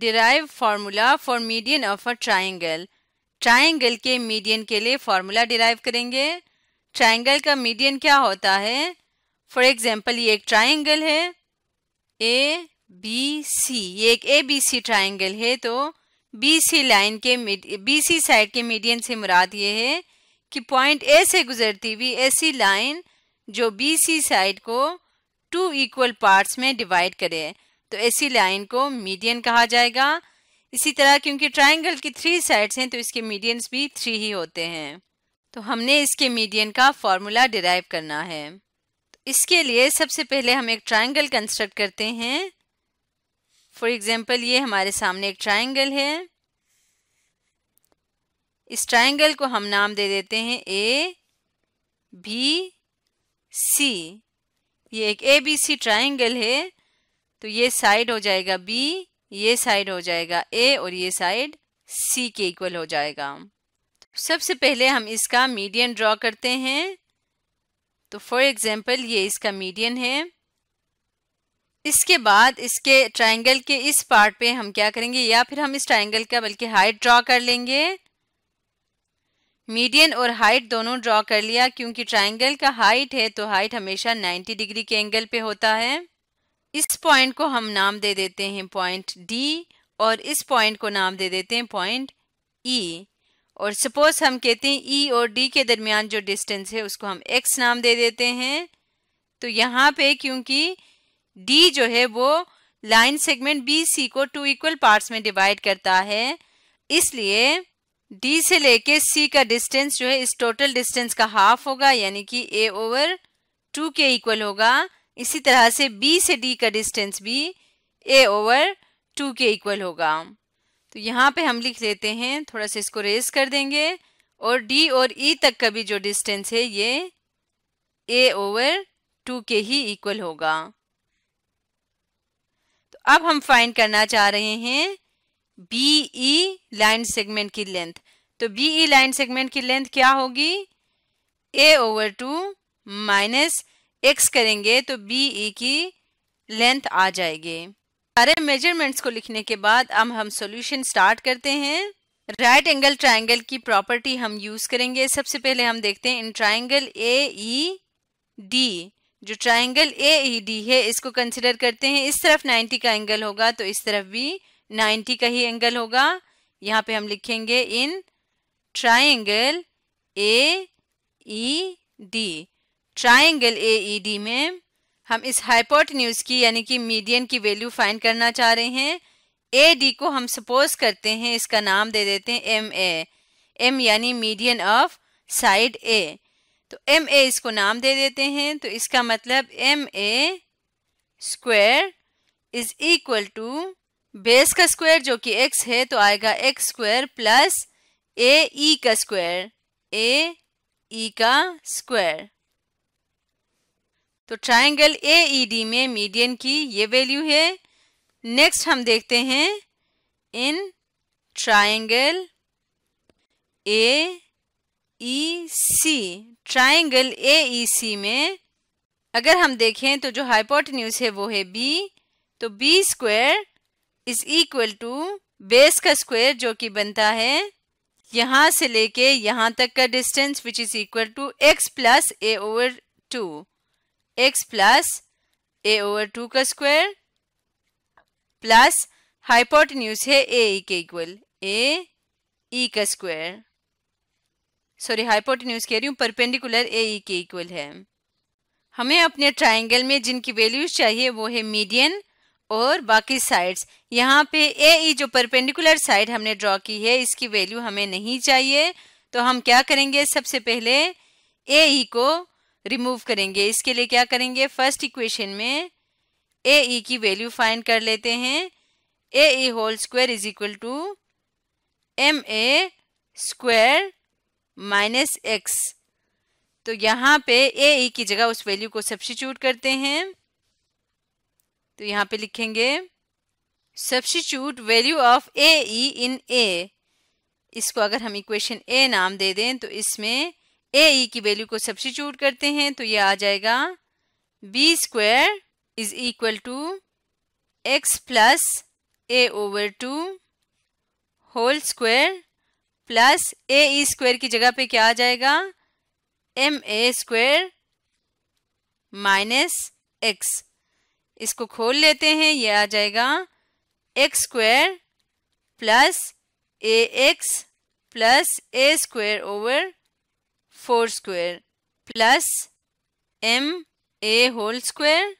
Derive formula for median of a triangle triangle के median के लिए फार्मूला डिराइव करेंगे ट्राइंगल का मीडियन क्या होता है फॉर एग्जाम्पल ये एक ट्राइंगल है ए बी सी ये एक ए बी सी ट्राइंगल है तो बी सी लाइन के बी सी साइड के मीडियन से मुराद ये है कि पॉइंट ए से गुजरती हुई ऐसी लाइन जो बी सी साइड को टू इक्वल पार्ट्स में डिवाइड करे तो ऐसी लाइन को मीडियन कहा जाएगा इसी तरह क्योंकि ट्राइंगल की थ्री साइड्स हैं तो इसके मीडियंस भी थ्री ही होते हैं तो हमने इसके मीडियन का फॉर्मूला डिराइव करना है तो इसके लिए सबसे पहले हम एक ट्राइंगल कंस्ट्रक्ट करते हैं फॉर एग्जाम्पल ये हमारे सामने एक ट्राइंगल है इस ट्राइंगल को हम नाम दे देते हैं ए बी सी ये एक ए बी सी ट्राइंगल है तो ये साइड हो जाएगा बी ये साइड हो जाएगा ए और ये साइड सी के इक्वल हो जाएगा सबसे पहले हम इसका मीडियन ड्रॉ करते हैं तो फॉर एग्जांपल ये इसका मीडियन है इसके बाद इसके ट्रायंगल के इस पार्ट पे हम क्या करेंगे या फिर हम इस ट्रायंगल का बल्कि हाइट ड्रॉ कर लेंगे मीडियन और हाइट दोनों ड्रॉ कर लिया क्योंकि ट्रायंगल का हाइट है तो हाइट हमेशा 90 डिग्री के एंगल पे होता है इस पॉइंट को हम नाम दे देते हैं पॉइंट डी और इस पॉइंट को नाम दे देते हैं पॉइंट ई e. और सपोज हम कहते हैं ई e और डी के दरमियान जो डिस्टेंस है उसको हम एक्स नाम दे देते हैं तो यहाँ पे क्योंकि डी जो है वो लाइन सेगमेंट बी सी को टू इक्वल पार्ट्स में डिवाइड करता है इसलिए डी से लेके सी का डिस्टेंस जो है इस टोटल डिस्टेंस का हाफ होगा यानी कि ए ओवर टू के इक्वल होगा इसी तरह से बी से डी का डिस्टेंस भी ए ओवर टू के इक्वल होगा तो यहाँ पे हम लिख लेते हैं थोड़ा सा इसको रेस कर देंगे और डी और ई e तक का भी जो डिस्टेंस है ये A ओवर टू के ही इक्वल होगा तो अब हम फाइंड करना चाह रहे हैं बी ई लाइन सेगमेंट की लेंथ तो बी ई लाइन सेगमेंट की लेंथ क्या होगी A over two minus X करेंगे तो बी ई e की लेंथ आ जाएगी सारे मेजरमेंट्स को लिखने के बाद अब हम सॉल्यूशन स्टार्ट करते हैं राइट एंगल ट्राइंगल की प्रॉपर्टी हम यूज करेंगे सबसे पहले हम देखते हैं in triangle A E D जो ट्राइंगल ए ई डी है इसको कंसिडर करते हैं इस तरफ 90 का एंगल होगा तो इस तरफ भी 90 का ही एंगल होगा यहाँ पे हम लिखेंगे in triangle A E D triangle A e में हम इस हाइपोटन्यूज की यानी कि मीडियन की वैल्यू फाइंड करना चाह रहे हैं ए डी को हम सपोज करते हैं इसका नाम दे देते हैं एम ए एम यानी मीडियन ऑफ साइड ए तो एम ए इसको नाम दे देते हैं तो इसका मतलब M A square is equal to base का स्क्वायर जो कि एक्स है तो आएगा X square plus A E का स्क्वायर ए ई का स्क्वायर तो ट्राइंगल ए e में मीडियन की ये वैल्यू है नेक्स्ट हम देखते हैं in triangle A E C triangle A ई सी में अगर हम देखें तो जो हाइपोटेन्यूज है वो है बी तो B square is equal to base का स्क्वायर जो कि बनता है यहां से लेके यहां तक का distance which is equal to X plus A over two X plus A over two का स्क्वायर प्लस हाइपोटन्यूज है ए ई e के इक्वल ए ई का स्क्वायर सॉरी हाइपोटन्यूज कह रही हूँ परपेंडिकुलर ए ई के इक्वल है हमें अपने ट्राइंगल में जिनकी वैल्यूज चाहिए वो है मीडियन और बाकी साइड्स यहाँ पे ए ई e जो परपेंडिकुलर साइड हमने ड्रॉ की है इसकी वैल्यू हमें नहीं चाहिए तो हम क्या करेंगे सबसे पहले ए ई e को रिमूव करेंगे इसके लिए क्या करेंगे फर्स्ट इक्वेशन में ए ई e की वैल्यू फाइंड कर लेते हैं A E whole square is equal to M A square minus X तो यहाँ पे ए ई e की जगह उस वैल्यू को सब्सिट्यूट करते हैं तो यहाँ पे लिखेंगे substitute value of A E in A इसको अगर हम इक्वेशन ए नाम दे दें तो इसमें ए ई e की वैल्यू को सब्सिट्यूट करते हैं तो ये आ जाएगा B square is equal to X plus A over two whole square plus A E square की जगह पे क्या आ जाएगा M A square minus X इसको खोल लेते हैं ये आ जाएगा X square plus A X plus A square over four square plus M A whole square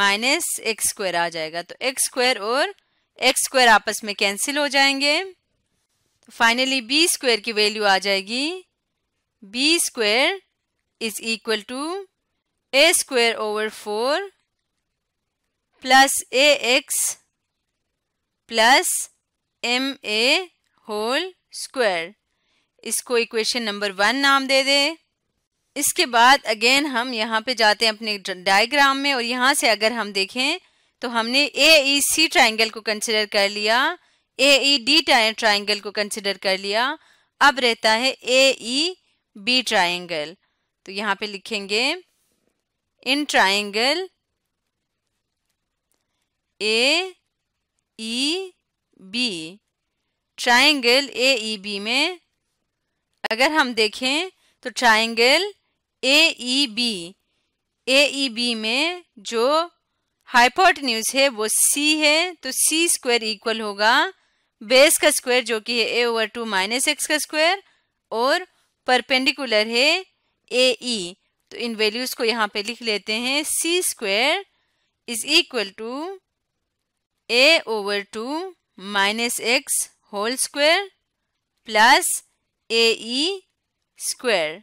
minus X square आ जाएगा तो एक्स स्क्वेयर और एक्स स्क्वायर आपस में कैंसिल हो जाएंगे तो फाइनली बी स्क्वायर की वैल्यू आ जाएगी B square is equal to A square over four plus A X plus M A whole square इसको इक्वेशन नंबर वन नाम दे दें इसके बाद अगेन हम यहाँ पे जाते हैं अपने डायग्राम में और यहाँ से अगर हम देखें तो हमने ए ई सी ट्राइंगल को कंसिडर कर लिया ए ई डी ट्राइंगल को कंसिडर कर लिया अब रहता है ए ई बी ट्राइंगल तो यहाँ पे लिखेंगे in triangle A E B triangle A E B में अगर हम देखें तो triangle A E B A E B में जो हाइपोट है वो सी है तो सी स्क्वायर इक्वल होगा बेस का स्क्वायर जो कि है A over two minus X का स्क्वायर और परपेंडिकुलर है ए ई e. तो इन वैल्यूज को यहाँ पे लिख लेते हैं C square is equal to A over two minus X whole square plus A E square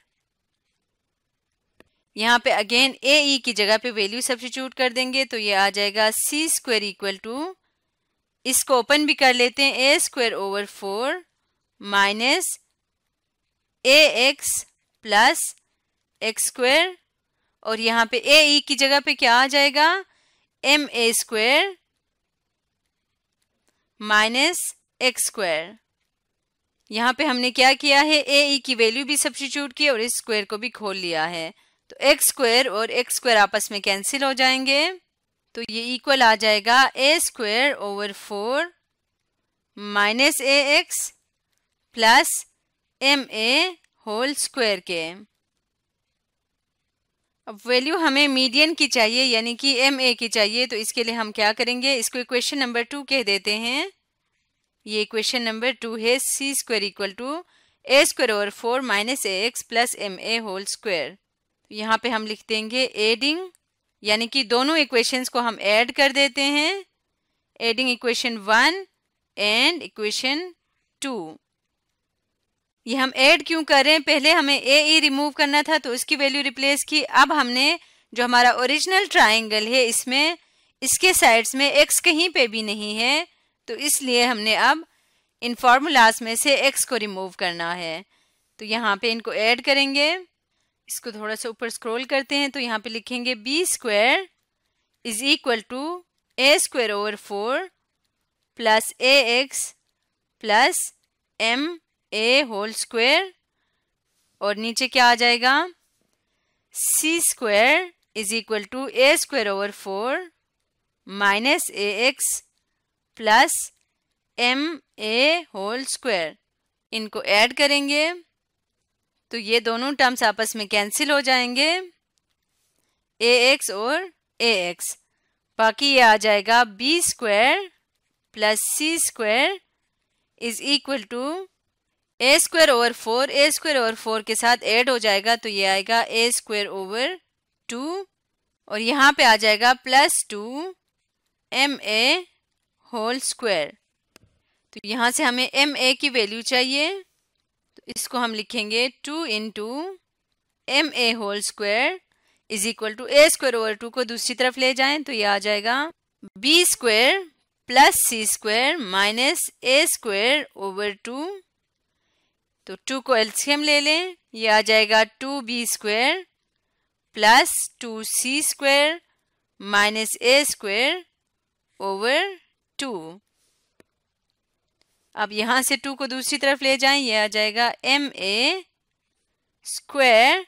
यहाँ पे अगेन ए ई की जगह पे वैल्यू सब्सिट्यूट कर देंगे तो ये आ जाएगा सी स्क्वेयर इक्वल टू इसको ओपन भी कर लेते हैं A square over four minus A X plus X square और यहाँ पे ए ई e की जगह पे क्या आ जाएगा M A square minus X square यहाँ पे हमने क्या किया है ए ई e की वैल्यू भी सब्सटीट्यूट की और इस स्क्वायर को भी खोल लिया है तो एक्स स्क्वायर और एक्स स्क्वायर आपस में कैंसिल हो जाएंगे तो ये इक्वल आ जाएगा A square over four minus A X plus M A whole square के अब वैल्यू हमें मीडियन की चाहिए यानी कि एम ए की चाहिए तो इसके लिए हम क्या करेंगे इसको इक्वेशन नंबर टू कह देते हैं ये क्वेश्चन नंबर टू है C square equal to A square over four minus A X plus M A whole square यहाँ पे हम लिख देंगे एडिंग यानी कि दोनों इक्वेशंस को हम ऐड कर देते हैं adding equation one and equation two ये हम ऐड क्यों कर रहे हैं पहले हमें ए ई रिमूव करना था तो उसकी वैल्यू रिप्लेस की अब हमने जो हमारा ओरिजिनल ट्राइंगल है इसमें इसके साइड्स में एक्स कहीं पे भी नहीं है तो इसलिए हमने अब इन फार्मूलाज में से एक्स को रिमूव करना है तो यहाँ पे इनको ऐड करेंगे इसको थोड़ा सा ऊपर स्क्रॉल करते हैं तो यहाँ पे लिखेंगे B square is equal to A square over four plus A X plus M A whole square और नीचे क्या आ जाएगा C square is equal to A square over four minus A X plus M A whole square इनको add करेंगे तो ये दोनों टर्म्स आपस में कैंसिल हो जाएंगे ए एक्स और ए एक्स बाकी ये आ जाएगा B square plus C square is equal to A square over four A square over four के साथ ऐड हो जाएगा तो ये आएगा ए स्क्वायर ओवर टू और यहाँ पे आ जाएगा plus two M A whole square तो यहाँ से हमें एम ए की वैल्यू चाहिए तो इसको हम लिखेंगे two in two M A whole square is equal to A square over two को दूसरी तरफ ले जाएं तो ये आ जाएगा B square plus C square minus A square over two तो टू को एल्सियम ले लें ये आ जाएगा two B square plus two C square minus A square over two अब यहां से टू को दूसरी तरफ ले जाएं ये आ जाएगा M A square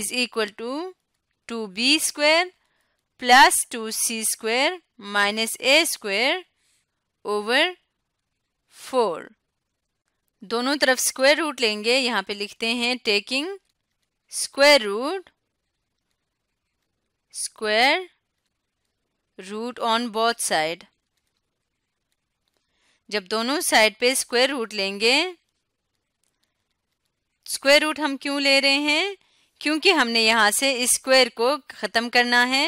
is equal to two B square plus two C square minus A square over four दोनों तरफ स्क्वेयर रूट लेंगे यहां पे लिखते हैं taking square root square root on both side जब दोनों साइड पे स्क्वायर रूट लेंगे स्क्वायर रूट हम क्यों ले रहे हैं क्योंकि हमने यहाँ से स्क्वायर को ख़त्म करना है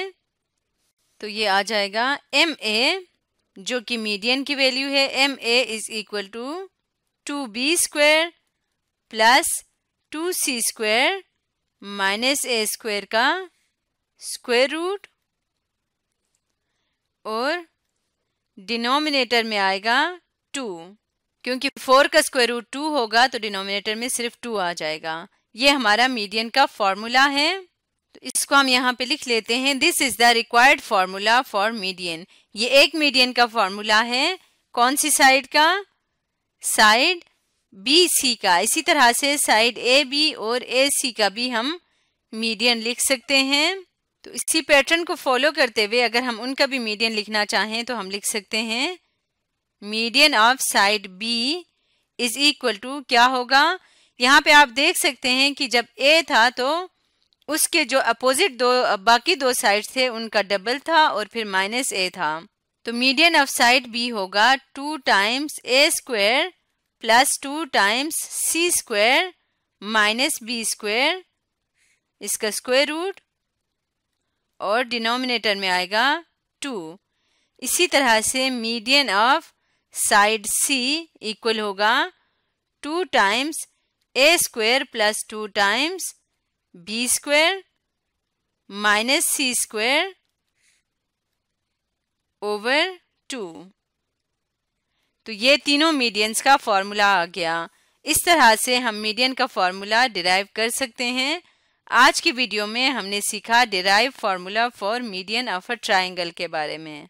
तो ये आ जाएगा एम ए जो कि मीडियन की वैल्यू है M A is equal to two B square plus two C square minus A square का स्क्वेयर रूट और डिनोमिनेटर में आएगा टू क्योंकि फोर का स्क्वायर रूट टू होगा तो डिनोमिनेटर में सिर्फ टू आ जाएगा ये हमारा मीडियन का फॉर्मूला है तो इसको हम यहाँ पे लिख लेते हैं this is the required formula for median ये एक मीडियन का फार्मूला है कौन सी साइड का साइड बी सी का इसी तरह से साइड ए बी और ए सी का भी हम मीडियन लिख सकते हैं तो इसी पैटर्न को फॉलो करते हुए अगर हम उनका भी मीडियन लिखना चाहें तो हम लिख सकते हैं median of side B is equal to क्या होगा यहाँ पे आप देख सकते हैं कि जब ए था तो उसके जो अपोजिट दो बाकी दो साइड थे उनका डबल था और फिर माइनस ए था तो मीडियन ऑफ साइड बी होगा two times A square plus two times C square minus B square इसका स्क्वेयर रूट और डिनोमिनेटर में आएगा टू इसी तरह से median of side C equal होगा two times A square plus two times B square minus C square over two तो ये तीनों मीडियंस का फॉर्मूला आ गया इस तरह से हम मीडियन का फॉर्मूला डिराइव कर सकते हैं आज की वीडियो में हमने सीखा derive formula for median of a triangle के बारे में